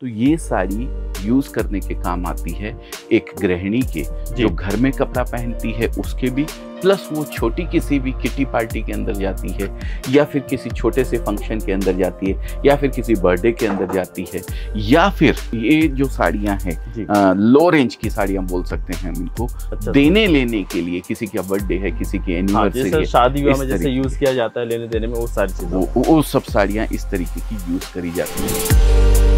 तो ये साड़ी यूज करने के काम आती है एक गृहिणी के जो घर में कपड़ा पहनती है उसके भी प्लस वो छोटी किसी भी किटी पार्टी के अंदर जाती है या फिर किसी छोटे से फंक्शन के अंदर जाती है या फिर किसी बर्थडे के अंदर जाती है या फिर ये जो साड़ियां हैं लो रेंज की साड़ियां बोल सकते हैं हम इनको अच्छा, देने अच्छा। लेने के लिए किसी का बर्थडे है किसी की एनिवर्सरी हाँ, शादी में जैसे यूज किया जाता है लेने देने में वो सारी वो, वो सब साड़ियाँ इस तरीके की यूज करी जाती है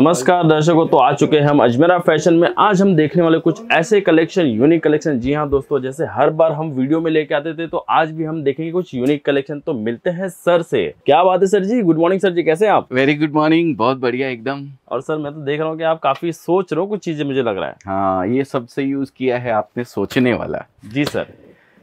नमस्कार दर्शकों तो आ चुके हैं हम अजमेरा फैशन में आज हम देखने वाले कुछ ऐसे कलेक्शन यूनिक कलेक्शन जी हाँ दोस्तों जैसे हर बार हम वीडियो में लेके आते थे तो आज भी हम देखेंगे कुछ यूनिक कलेक्शन तो मिलते हैं सर से क्या बात है sir ji good morning sir ji कैसे आप वेरी गुड मॉर्निंग बहुत बढ़िया एकदम और सर मैं तो देख रहा हूँ की आप काफी सोच रहे हो कुछ चीजें मुझे लग रहा है हाँ ये सबसे यूज किया है आपने सोचने वाला जी सर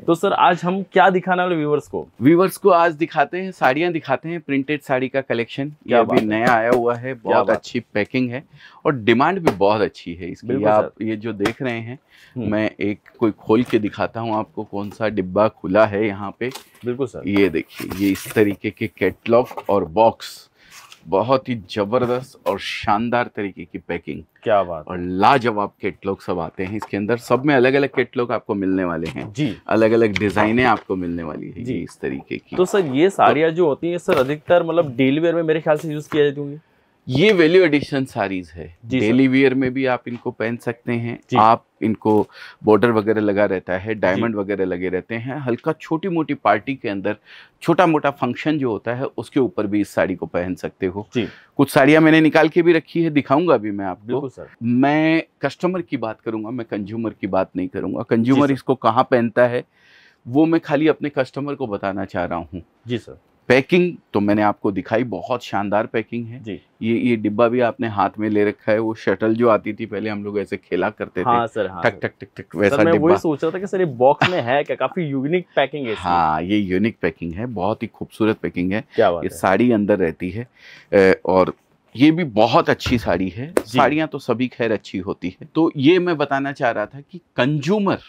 तो सर आज हम क्या दिखाने वाले व्यूवर्स को व्यूवर्स को आज दिखाते हैं साड़ियां दिखाते हैं प्रिंटेड साड़ी का कलेक्शन ये अभी नया आया हुआ है बहुत अच्छी पैकिंग है और डिमांड भी बहुत अच्छी है इसकी आप ये जो देख रहे हैं हम्म। मैं एक कोई खोल के दिखाता हूँ आपको कौन सा डिब्बा खुला है यहाँ पे बिल्कुल सर ये देखिए ये इस तरीके के कैटलॉग और बॉक्स बहुत ही जबरदस्त और शानदार तरीके की पैकिंग क्या बात और लाजवाब केटलॉग सब आते हैं इसके अंदर सब में अलग अलग केटलॉग आपको मिलने वाले हैं जी अलग अलग डिजाइने आपको मिलने वाली है जी इस तरीके की तो सर ये साड़ियाँ तो जो होती हैं सर अधिकतर मतलब डेली वेयर में मेरे ख्याल से यूज किया जाती होंगी ये वैल्यू एडिशन साड़ीज है डेली वियर में भी आप इनको पहन सकते हैं आप इनको बॉर्डर वगैरह लगा रहता है डायमंड वगैरह लगे रहते हैं हल्का छोटी मोटी पार्टी के अंदर छोटा मोटा फंक्शन जो होता है उसके ऊपर भी इस साड़ी को पहन सकते हो कुछ साड़ियाँ मैंने निकाल के भी रखी है दिखाऊंगा अभी मैं आपको मैं कस्टमर की बात करूंगा मैं कंज्यूमर की बात नहीं करूंगा कंज्यूमर इसको कहाँ पहनता है वो मैं खाली अपने कस्टमर को बताना चाह रहा हूँ जी सर पैकिंग तो मैंने आपको दिखाई बहुत शानदार पैकिंग है जी ये ये डिब्बा भी आपने हाथ में ले रखा है वो शटल जो आती थी पहले हम लोग ऐसे खेला करते हाँ, थे सर, हाँ, टक, टक टक टक वैसा सर, मैं वही सोच रहा था कि सर ये बॉक्स में है क्या काफी यूनिक पैकिंग है हाँ ये यूनिक पैकिंग है बहुत ही खूबसूरत पैकिंग है क्या बात ये साड़ी अंदर रहती है और ये भी बहुत अच्छी साड़ी है साड़ियाँ तो सभी खैर अच्छी होती है तो ये मैं बताना चाह रहा था कि कंज्यूमर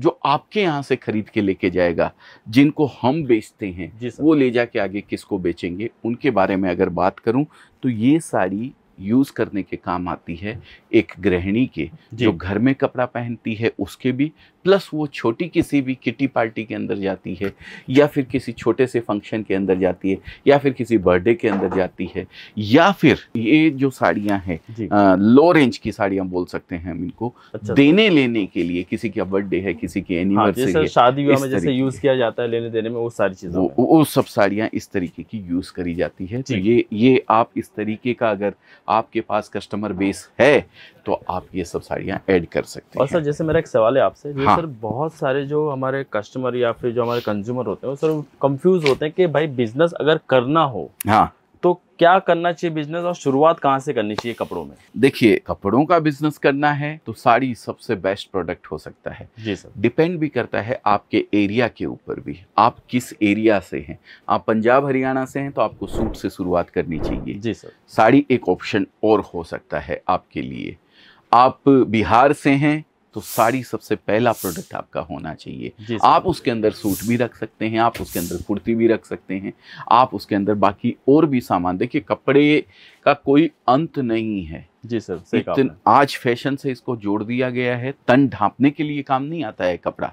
जो आपके यहाँ से खरीद के लेके जाएगा जिनको हम बेचते हैं वो ले जाके आगे किसको बेचेंगे उनके बारे में अगर बात करूँ तो ये साड़ी यूज़ करने के काम आती है एक गृहिणी के जो घर में कपड़ा पहनती है उसके भी प्लस वो छोटी किसी भी किटी पार्टी के अंदर जाती है या फिर किसी छोटे से फंक्शन के अंदर जाती है या फिर किसी बर्थडे के अंदर जाती है या फिर ये जो साड़ियां हैं लो रेंज की साड़ियां बोल सकते हैं हम इनको अच्छा, देने लेने के लिए किसी का बर्थडे है किसी के एनिवर्सरी हाँ, शादी में जैसे यूज किया जाता है लेने देने में वो सारी चीज़ें वो सब साड़ियाँ इस तरीके की यूज़ करी जाती है तो ये ये आप इस तरीके का अगर आपके पास कस्टमर बेस है तो आप ये सब साड़ियाँ ऐड कर सकते हैं और सर जैसे मेरा एक सवाल है आपसे हाँ। सर बहुत सारे जो हमारे कस्टमर या फिर जो हमारे कंज्यूमर होते हैं वो सर कंफ्यूज होते हैं कि भाई बिजनेस अगर करना हो हाँ क्या करना चाहिए बिजनेस और शुरुआत कहाँ से करनी चाहिए कपड़ों में देखिए कपड़ों का बिजनेस करना है तो साड़ी सबसे बेस्ट प्रोडक्ट हो सकता है जी सर डिपेंड भी करता है आपके एरिया के ऊपर भी आप किस एरिया से हैं आप पंजाब हरियाणा से हैं तो आपको सूट से शुरुआत करनी चाहिए जी सर साड़ी एक ऑप्शन और हो सकता है आपके लिए आप बिहार से हैं तो साड़ी सबसे पहला प्रोडक्ट आपका होना चाहिए आप उसके अंदर सूट भी रख सकते हैं आप उसके अंदर कुर्ती भी रख सकते हैं आप उसके अंदर बाकी और भी सामान देखिए कपड़े का कोई अंत नहीं है जी सर इतन, आज फैशन से इसको जोड़ दिया गया है तन ढांपने के लिए काम नहीं आता है कपड़ा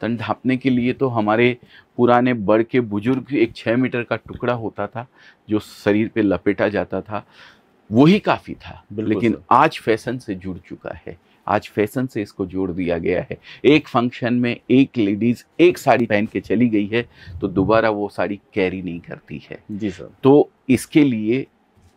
तन ढांपने के लिए तो हमारे पुराने बड़ के बुजुर्ग एक छः मीटर का टुकड़ा होता था जो शरीर पे लपेटा जाता था वही काफ़ी था लेकिन आज फैशन से जुड़ चुका है आज फैशन से इसको जोड़ दिया गया है एक फंक्शन में एक लेडीज एक साड़ी पहन के चली गई है तो दोबारा वो साड़ी कैरी नहीं करती है जी सर तो इसके लिए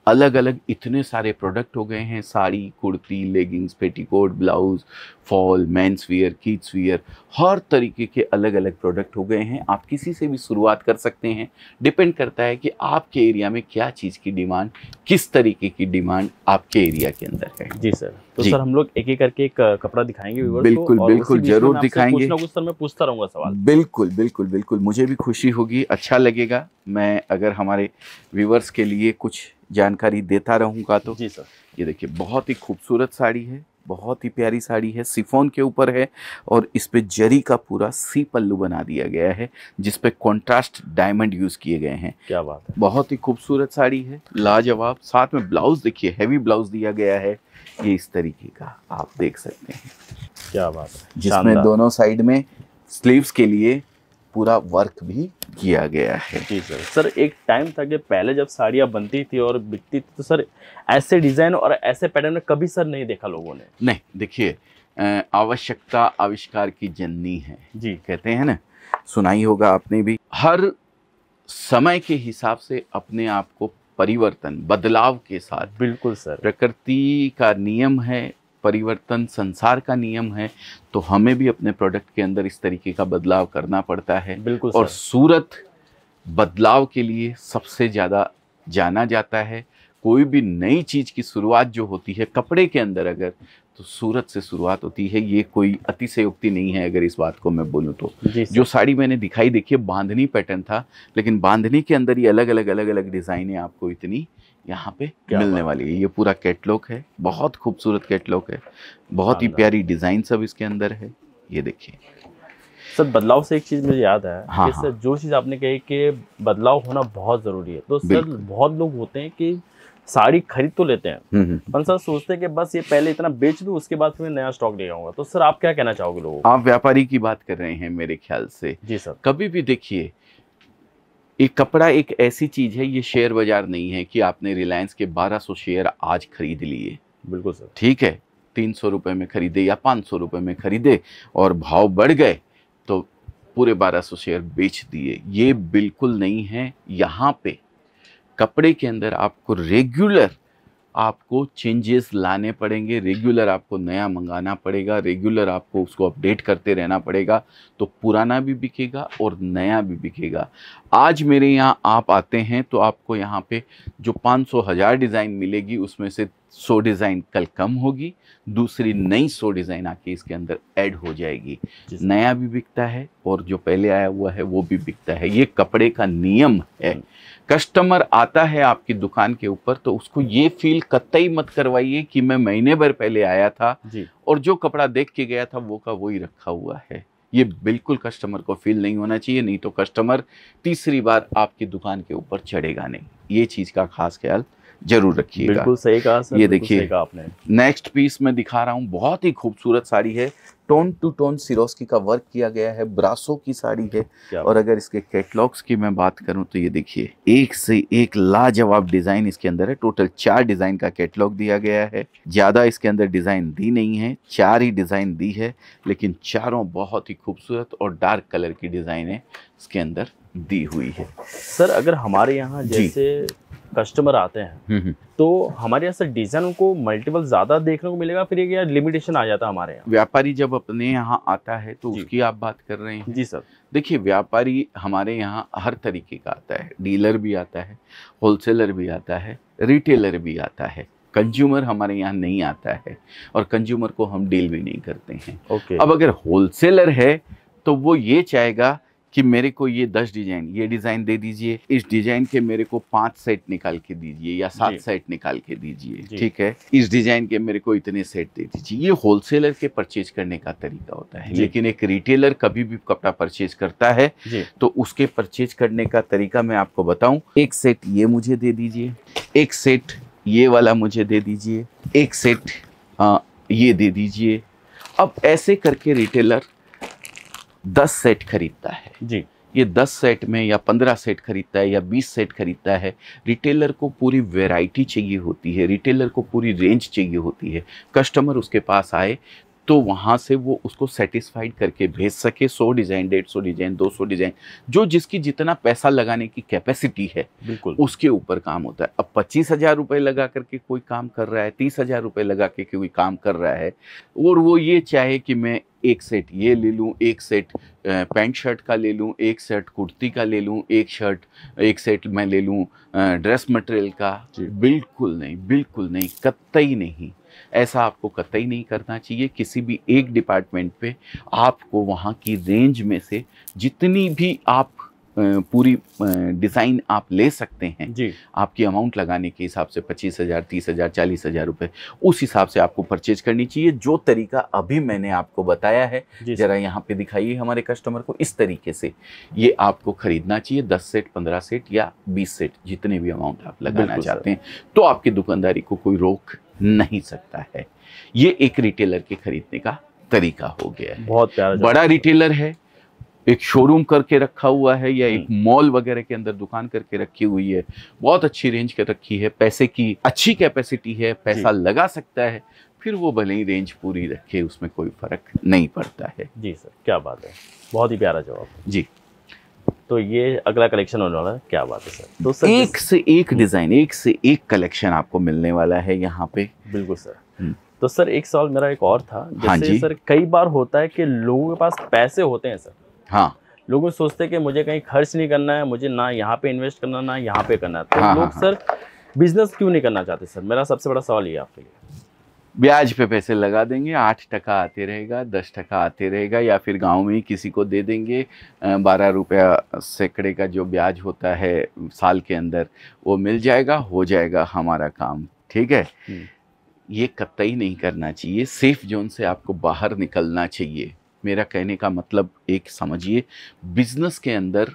अलग अलग इतने सारे प्रोडक्ट हो गए हैं sari kurti leggings petticoat blouse fall men's wear kids wear हर तरीके के अलग अलग प्रोडक्ट हो गए हैं आप किसी से भी शुरुआत कर सकते हैं डिपेंड करता है कि आपके एरिया में क्या चीज़ की डिमांड किस तरीके की डिमांड आपके एरिया के अंदर है जी सर तो जी। सर हम लोग एक एक करके एक कपड़ा दिखाएंगे बिल्कुल बिल्कुल जरूर दिखाएंगे पूछता रहूंगा सवाल बिल्कुल बिल्कुल बिल्कुल मुझे भी खुशी होगी अच्छा लगेगा मैं अगर हमारे व्यूवर्स के लिए कुछ जानकारी देता रहूंगा तो जी सर ये देखिए बहुत ही खूबसूरत साड़ी है बहुत ही प्यारी साड़ी है सिफोन के ऊपर है और इस पे जरी का पूरा सी पल्लू बना दिया गया है जिस पे कॉन्ट्रास्ट डायमंड यूज किए गए हैं क्या बात है बहुत ही खूबसूरत साड़ी है लाजवाब साथ में ब्लाउज देखिए हैवी ब्लाउज दिया गया है ये इस तरीके का आप देख सकते हैं क्या बात है जिसमें दोनों साइड में स्लीव्स के लिए पूरा वर्क भी किया गया है जी सर सर एक टाइम था कि पहले जब साड़ियाँ बनती थी और बिकती थी तो सर ऐसे डिज़ाइन और ऐसे पैटर्न में कभी सर नहीं देखा लोगों ने नहीं देखिए आवश्यकता आविष्कार की जननी है जी कहते हैं ना सुनाई होगा आपने भी हर समय के हिसाब से अपने आप को परिवर्तन बदलाव के साथ बिल्कुल सर प्रकृति का नियम है परिवर्तन संसार का नियम है तो हमें भी अपने प्रोडक्ट के अंदर इस तरीके का बदलाव करना पड़ता है बिल्कुल और सूरत बदलाव के लिए सबसे ज़्यादा जाना जाता है कोई भी नई चीज़ की शुरुआत जो होती है कपड़े के अंदर अगर तो सूरत से शुरुआत होती है ये कोई अतिशयोक्ति नहीं है अगर इस बात को मैं बोलूँ तो जो साड़ी मैंने दिखाई देखिए बांधनी पैटर्न था लेकिन बांधनी के अंदर ये अलग अलग अलग अलग डिज़ाइनें आपको इतनी यहाँ पे मिलने वाली है ये पूरा कैटलॉग है बहुत खूबसूरत कैटलॉग है बहुत ही प्यारी डिज़ाइन सब इसके अंदर है ये देखिए सर बदलाव से एक चीज़ मुझे याद है हाँ, कि सर हाँ। जो चीज़ आपने कही कि बदलाव होना बहुत ज़रूरी है तो सर बहुत लोग होते हैं कि साड़ी खरीद तो लेते हैं हम्म, हम्म। पर सर सोचते हैं कि बस ये पहले इतना बेच दूँ उसके बाद फिर नया स्टॉक ले आऊंगा तो सर आप क्या कहना चाहोगे लोगों आप व्यापारी की बात कर रहे हैं मेरे ख्याल से जी सर कभी भी देखिए एक कपड़ा एक ऐसी चीज़ है ये शेयर बाजार नहीं है कि आपने रिलायंस के 1200 शेयर आज खरीद लिए बिल्कुल सर ठीक है तीन सौ रुपये में खरीदे या पाँच सौ रुपये में खरीदे और भाव बढ़ गए तो पूरे 1200 शेयर बेच दिए ये बिल्कुल नहीं है यहाँ पे कपड़े के अंदर आपको रेगुलर आपको चेंजेस लाने पड़ेंगे रेगुलर आपको नया मंगाना पड़ेगा रेगुलर आपको उसको अपडेट करते रहना पड़ेगा तो पुराना भी बिकेगा और नया भी बिकेगा आज मेरे यहाँ आप आते हैं तो आपको यहाँ पे जो 500 हज़ार डिज़ाइन मिलेगी उसमें से 100 डिज़ाइन कल कम होगी दूसरी नई 100 डिज़ाइन आके इसके अंदर ऐड हो जाएगी नया भी बिकता है और जो पहले आया हुआ है वो भी बिकता है ये कपड़े का नियम है कस्टमर आता है आपकी दुकान के ऊपर तो उसको ये फील कतई मत करवाइए कि मैं महीने भर पहले आया था और जो कपड़ा देख के गया था वो का वही रखा हुआ है ये बिल्कुल कस्टमर को फील नहीं होना चाहिए नहीं तो कस्टमर तीसरी बार आपकी दुकान के ऊपर चढ़ेगा नहीं ये चीज़ का खास ख्याल जरूर रखिएगा बिल्कुल सही कहा सर ये देखिए आपने नेक्स्ट पीस मैं दिखा रहा हूँ बहुत ही खूबसूरत साड़ी है टोन टू टोन सिरोस्की का वर्क किया गया है ब्रासो की साड़ी है और अगर इसके कैटलॉग्स की मैं बात करूं तो ये देखिए एक से एक लाजवाब डिज़ाइन इसके अंदर है टोटल चार डिज़ाइन का कैटलॉग दिया गया है ज़्यादा इसके अंदर डिज़ाइन दी नहीं है चार ही डिज़ाइन दी है लेकिन चारों बहुत ही खूबसूरत और डार्क कलर की है इसके अंदर दी हुई है सर अगर हमारे यहाँ जैसे कस्टमर आते हैं हम्म, हम्म। तो हमारे यहाँ सर डिजाइन को मल्टीपल ज्यादा देखने को मिलेगा फिर ये लिमिटेशन आ जाता है हमारे यहाँ व्यापारी जब अपने यहाँ आता है तो उसकी आप बात कर रहे हैं जी सर देखिए व्यापारी हमारे यहाँ हर तरीके का आता है डीलर भी आता है होलसेलर भी आता है रिटेलर भी आता है कंज्यूमर हमारे यहाँ नहीं आता है और कंज्यूमर को हम डील भी नहीं करते हैं ओके अब अगर होलसेलर है तो वो ये चाहेगा कि मेरे को ये दस डिजाइन ये डिजाइन दे दीजिए इस डिजाइन के मेरे को पांच सेट निकाल के दीजिए या सात सेट निकाल के दीजिए ठीक है इस डिजाइन के मेरे को इतने सेट दे दीजिए ये होलसेलर के परचेज करने का तरीका होता है लेकिन एक रिटेलर कभी भी कपड़ा परचेज करता है तो उसके परचेज करने का तरीका मैं आपको बताऊं एक सेट ये मुझे दे दीजिए एक सेट ये वाला मुझे दे दीजिए एक सेट आ, हाँ, ये दे दीजिए अब ऐसे करके रिटेलर दस सेट खरीदता है जी ये दस सेट में या पंद्रह सेट खरीदता है या बीस सेट खरीदता है रिटेलर को पूरी वैरायटी चाहिए होती है रिटेलर को पूरी रेंज चाहिए होती है कस्टमर उसके पास आए तो वहाँ से वो उसको सेटिस्फाइड करके भेज सके सौ डिज़ाइन डेढ़ सौ डिज़ाइन दो सौ डिज़ाइन जो जिसकी जितना पैसा लगाने की कैपेसिटी है बिल्कुल उसके ऊपर काम होता है अब पच्चीस हज़ार रुपये लगा करके कोई काम कर रहा है तीस हज़ार रुपये लगा के कोई काम कर रहा है और वो ये चाहे कि मैं एक सेट ये ले लूँ एक सेट पैंट शर्ट का ले लूँ एक सेट कुर्ती का ले लूँ एक शर्ट एक सेट मैं ले लूँ ड्रेस मटेरियल का बिल्कुल नहीं बिल्कुल नहीं ही नहीं ऐसा आपको कतई नहीं करना चाहिए किसी भी एक डिपार्टमेंट पे आपको वहाँ की रेंज में से जितनी भी आप पूरी डिज़ाइन आप ले सकते हैं जी आपकी अमाउंट लगाने के हिसाब से पच्चीस हज़ार तीस हज़ार चालीस हज़ार रुपये उस हिसाब से आपको परचेज करनी चाहिए जो तरीका अभी मैंने आपको बताया है ज़रा यहाँ पे दिखाइए हमारे कस्टमर को इस तरीके से ये आपको खरीदना चाहिए दस सेट पंद्रह सेट या बीस सेट जितने भी अमाउंट आप लगाना चाहते हैं तो आपकी दुकानदारी को कोई रोक नहीं सकता है ये एक रिटेलर के खरीदने का तरीका हो गया है बहुत प्यारा बड़ा रिटेलर है एक शोरूम करके रखा हुआ है या एक मॉल हम्म। वगैरह के अंदर दुकान करके रखी हुई है बहुत अच्छी रेंज कर रखी है पैसे की अच्छी कैपेसिटी है पैसा लगा सकता है फिर वो भले ही रेंज पूरी रखे उसमें कोई फर्क नहीं पड़ता है जी सर क्या बात है बहुत ही प्यारा जवाब जी तो ये अगला कलेक्शन होने वाला है क्या बात है सर तो सर एक से एक डिज़ाइन एक से एक कलेक्शन आपको मिलने वाला है यहाँ पे बिल्कुल सर हम्म। तो सर एक सवाल मेरा एक और था हाँ जैसे हाँ जी। सर कई बार होता है कि लोगों के पास पैसे होते हैं सर हाँ लोग सोचते हैं कि मुझे कहीं खर्च नहीं करना है मुझे ना यहाँ पे इन्वेस्ट करना ना यहाँ पे करना है तो हाँ, लोग हाँ, सर हाँ। बिजनेस क्यों नहीं करना चाहते सर मेरा सबसे बड़ा सवाल ये आपके लिए ब्याज पे पैसे लगा देंगे आठ टका आते रहेगा दस टका आते रहेगा या फिर गांव में ही किसी को दे देंगे बारह रुपया सैकड़े का जो ब्याज होता है साल के अंदर वो मिल जाएगा हो जाएगा हमारा काम ठीक है हम्म। ये कतई नहीं करना चाहिए सेफ जोन से आपको बाहर निकलना चाहिए मेरा कहने का मतलब एक समझिए बिजनेस के अंदर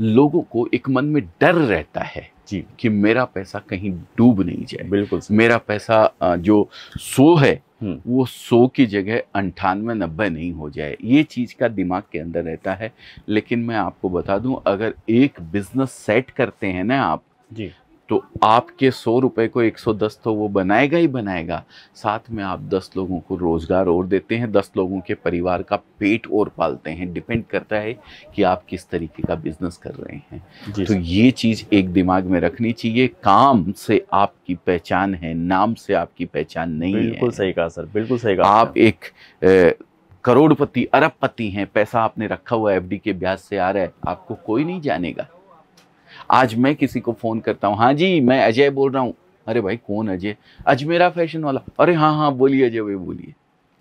लोगों को एक मन में डर रहता है जी कि मेरा पैसा कहीं डूब नहीं जाए बिल्कुल मेरा पैसा जो सो है हम्म। वो सौ की जगह अंठानवे नब्बे नहीं हो जाए ये चीज़ का दिमाग के अंदर रहता है लेकिन मैं आपको बता दूं अगर एक बिजनेस सेट करते हैं ना आप जी तो आपके सौ रुपये को एक सौ दस तो वो बनाएगा ही बनाएगा साथ में आप दस लोगों को रोज़गार और देते हैं दस लोगों के परिवार का पेट और पालते हैं डिपेंड करता है कि आप किस तरीके का बिजनेस कर रहे हैं तो ये चीज़ एक दिमाग में रखनी चाहिए काम से आपकी पहचान है नाम से आपकी पहचान नहीं बिल्कुल है बिल्कुल सही कहा सर बिल्कुल सही कहा आप एक ए, करोड़पति अरबपति हैं पैसा आपने रखा हुआ एफडी के ब्याज से आ रहा है आपको कोई नहीं जानेगा आज मैं किसी को फ़ोन करता हूँ हाँ जी मैं अजय बोल रहा हूँ अरे भाई कौन अजय अजमेरा फैशन वाला अरे हाँ हाँ बोलिए अजय भाई बोलिए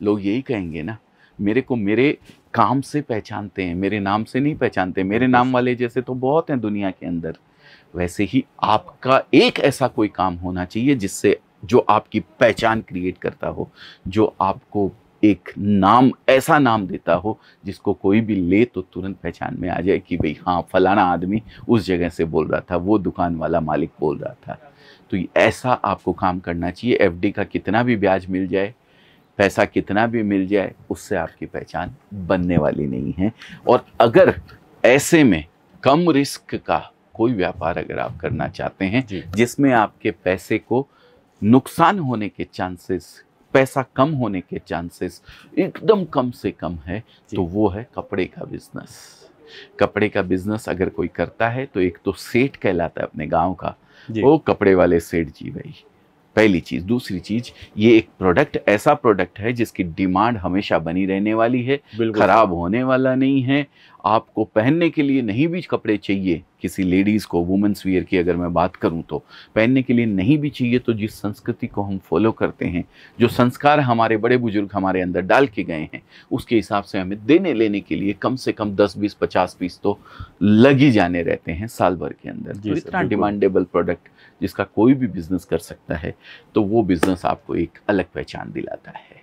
लोग यही कहेंगे ना मेरे को मेरे काम से पहचानते हैं मेरे नाम से नहीं पहचानते मेरे नाम वाले जैसे तो बहुत हैं दुनिया के अंदर वैसे ही आपका एक ऐसा कोई काम होना चाहिए जिससे जो आपकी पहचान क्रिएट करता हो जो आपको एक नाम ऐसा नाम देता हो जिसको कोई भी ले तो तुरंत पहचान में आ जाए कि भाई हाँ फलाना आदमी उस जगह से बोल रहा था वो दुकान वाला मालिक बोल रहा था तो ऐसा आपको काम करना चाहिए एफडी का कितना भी ब्याज मिल जाए पैसा कितना भी मिल जाए उससे आपकी पहचान बनने वाली नहीं है और अगर ऐसे में कम रिस्क का कोई व्यापार अगर आप करना चाहते हैं जिसमें आपके पैसे को नुकसान होने के चांसेस पैसा कम होने के चांसेस एकदम कम से कम है तो वो है कपड़े का बिजनेस कपड़े का बिजनेस अगर कोई करता है तो एक तो सेठ कहलाता है अपने गांव का वो कपड़े वाले सेठ जी भाई पहली चीज़ दूसरी चीज़ ये एक प्रोडक्ट ऐसा प्रोडक्ट है जिसकी डिमांड हमेशा बनी रहने वाली है ख़राब होने वाला नहीं है आपको पहनने के लिए नहीं भी कपड़े चाहिए किसी लेडीज़ को वुमेंस वियर की अगर मैं बात करूं तो पहनने के लिए नहीं भी चाहिए तो जिस संस्कृति को हम फॉलो करते हैं जो संस्कार हमारे बड़े बुजुर्ग हमारे अंदर डाल के गए हैं उसके हिसाब से हमें देने लेने के लिए कम से कम दस बीस पचास पीस तो लग ही जाने रहते हैं साल भर के अंदर तो इतना डिमांडेबल प्रोडक्ट जिसका कोई भी बिजनेस कर सकता है तो वो बिजनेस आपको एक अलग पहचान दिलाता है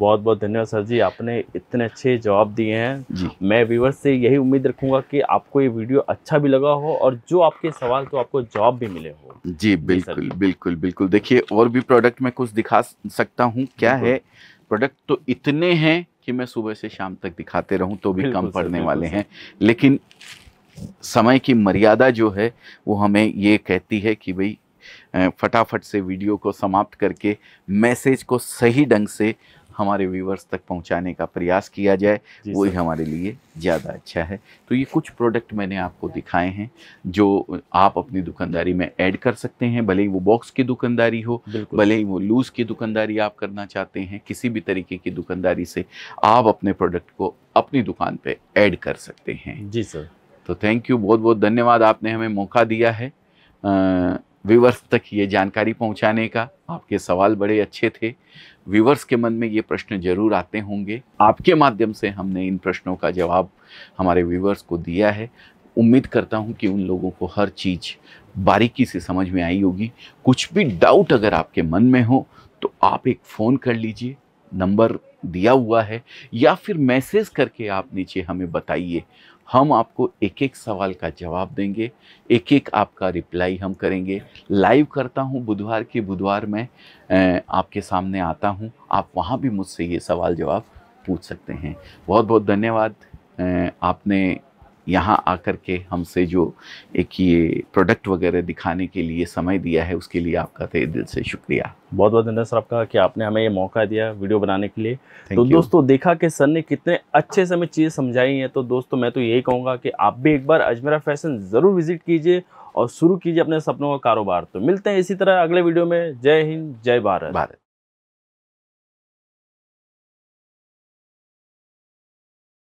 बहुत बहुत धन्यवाद सर जी आपने इतने अच्छे जवाब दिए हैं जी मैं व्यूवर्स से यही उम्मीद रखूंगा कि आपको ये वीडियो अच्छा भी लगा हो और जो आपके सवाल तो आपको जवाब भी मिले हो जी बिल्कुल बिल्कुल बिल्कुल देखिए और भी प्रोडक्ट मैं कुछ दिखा सकता हूँ क्या है प्रोडक्ट तो इतने हैं कि मैं सुबह से शाम तक दिखाते रहूँ तो भी कम पड़ने वाले हैं लेकिन समय की मर्यादा जो है वो हमें ये कहती है कि भाई फटाफट से वीडियो को समाप्त करके मैसेज को सही ढंग से हमारे व्यूवर्स तक पहुंचाने का प्रयास किया जाए वही हमारे लिए ज़्यादा अच्छा है तो ये कुछ प्रोडक्ट मैंने आपको दिखाए हैं जो आप अपनी दुकानदारी में ऐड कर सकते हैं भले ही वो बॉक्स की दुकानदारी हो भले ही वो लूज़ की दुकानदारी आप करना चाहते हैं किसी भी तरीके की दुकानदारी से आप अपने प्रोडक्ट को अपनी दुकान पर ऐड कर सकते हैं जी सर तो थैंक यू बहुत बहुत धन्यवाद आपने हमें मौका दिया है आ, व्यूवर्स तक ये जानकारी पहुंचाने का आपके सवाल बड़े अच्छे थे व्यूवर्स के मन में ये प्रश्न जरूर आते होंगे आपके माध्यम से हमने इन प्रश्नों का जवाब हमारे व्यूवर्स को दिया है उम्मीद करता हूँ कि उन लोगों को हर चीज़ बारीकी से समझ में आई होगी कुछ भी डाउट अगर आपके मन में हो तो आप एक फ़ोन कर लीजिए नंबर दिया हुआ है या फिर मैसेज करके आप नीचे हमें बताइए हम आपको एक एक सवाल का जवाब देंगे एक एक आपका रिप्लाई हम करेंगे लाइव करता हूं बुधवार के बुधवार में आपके सामने आता हूं आप वहां भी मुझसे ये सवाल जवाब पूछ सकते हैं बहुत बहुत धन्यवाद आपने यहाँ आकर के हमसे जो एक ये प्रोडक्ट वगैरह दिखाने के लिए समय दिया है उसके लिए आपका तय दिल से शुक्रिया बहुत बहुत धन्यवाद सर आपका कि आपने हमें ये मौका दिया वीडियो बनाने के लिए Thank तो you. दोस्तों देखा कि सर ने कितने अच्छे से हमें चीज़ें समझाई हैं तो दोस्तों मैं तो यही कहूँगा कि आप भी एक बार अजमेरा फैशन ज़रूर विजिट कीजिए और शुरू कीजिए अपने सपनों का कारोबार तो मिलते हैं इसी तरह अगले वीडियो में जय हिंद जय भारत भारत